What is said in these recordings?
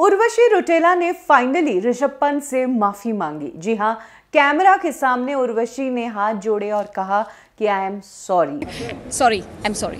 उर्वशी रुटेला ने फाइनली ऋषभ पंत से माफी मांगी जी हाँ कैमरा के सामने उर्वशी ने हाथ जोड़े और कहा कि I am sorry sorry I am sorry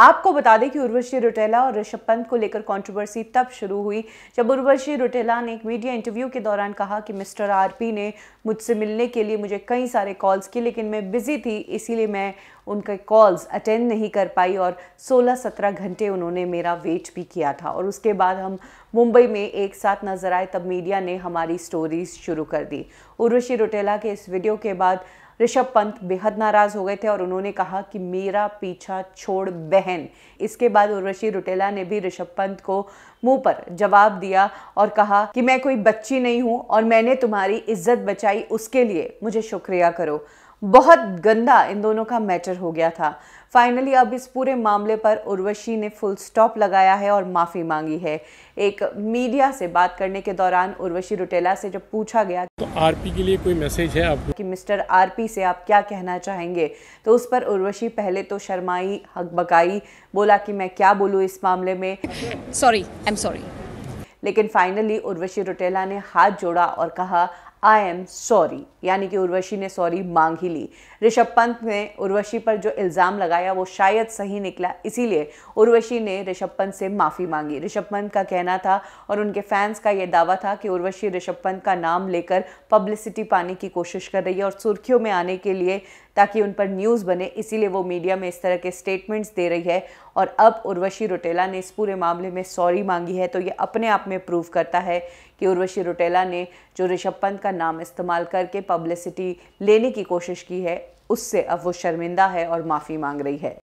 आपको बता दें कि उर्वशी रुटेला और ऋषभ पंत को लेकर कंट्रोवर्सी तब शुरू हुई जब उर्वशी रुटेला ने एक मीडिया इंटरव्यू के दौरान कहा कि मिस्टर आरपी ने मुझसे मिलने के लिए मुझे कई सारे कॉल्स किए लेकिन मैं बिजी थी इसीलिए मैं उनके कॉल्स अटेंड नहीं कर पाई और 16-17 घंटे उन्होंने मेरा वेट भी किया था और उसके बाद हम मुंबई में एक साथ नजर आए तब मीडिया ने हमारी स्टोरीज शुरू कर दी उर्वशी रुटेला के इस वीडियो के बाद ऋषभ पंत बेहद नाराज़ हो गए थे और उन्होंने कहा कि मेरा पीछा छोड़ बहन इसके बाद उर्वशी रुटेला ने भी ऋषभ पंत को मुंह पर जवाब दिया और कहा कि मैं कोई बच्ची नहीं हूँ और मैंने तुम्हारी इज्जत बचाई उसके लिए मुझे शुक्रिया करो बहुत गंदा इन दोनों का मैटर हो गया था फाइनली अब इस पूरे मामले पर उर्वशी ने फुल स्टॉप लगाया है और माफ़ी मांगी है एक मीडिया से बात करने के दौरान उर्वशी रुटेला से जब पूछा गया तो आरपी के लिए कोई मैसेज है आपको कि मिस्टर आरपी से आप क्या कहना चाहेंगे तो उस पर उर्वशी पहले तो शर्माई हकबकाई बोला कि मैं क्या बोलूँ इस मामले में सॉरी आई एम सॉरी लेकिन फाइनली उर्वशी रुटेला ने हाथ जोड़ा और कहा आई एम सॉरी यानी कि उर्वशी ने सॉरी मांग ही ली ऋषभ पंत ने उर्वशी पर जो इल्ज़ाम लगाया वो शायद सही निकला इसीलिए उर्वशी ने ऋषभ पंत से माफ़ी मांगी ऋषभ पंत का कहना था और उनके फैंस का ये दावा था कि उर्वशी ऋषभ पंत का नाम लेकर पब्लिसिटी पाने की कोशिश कर रही है और सुर्खियों में आने के लिए ताकि उन पर न्यूज़ बने इसीलिए वो मीडिया में इस तरह के स्टेटमेंट्स दे रही है और अब उर्वशी रुटेला ने इस पूरे मामले में सॉरी मांगी है तो ये अपने आप में प्रूव करता है कि उर्वशी रुटेला ने जो ऋषभ पंत का नाम इस्तेमाल करके पब्लिसिटी लेने की कोशिश की है उससे अब वो शर्मिंदा है और माफ़ी मांग रही है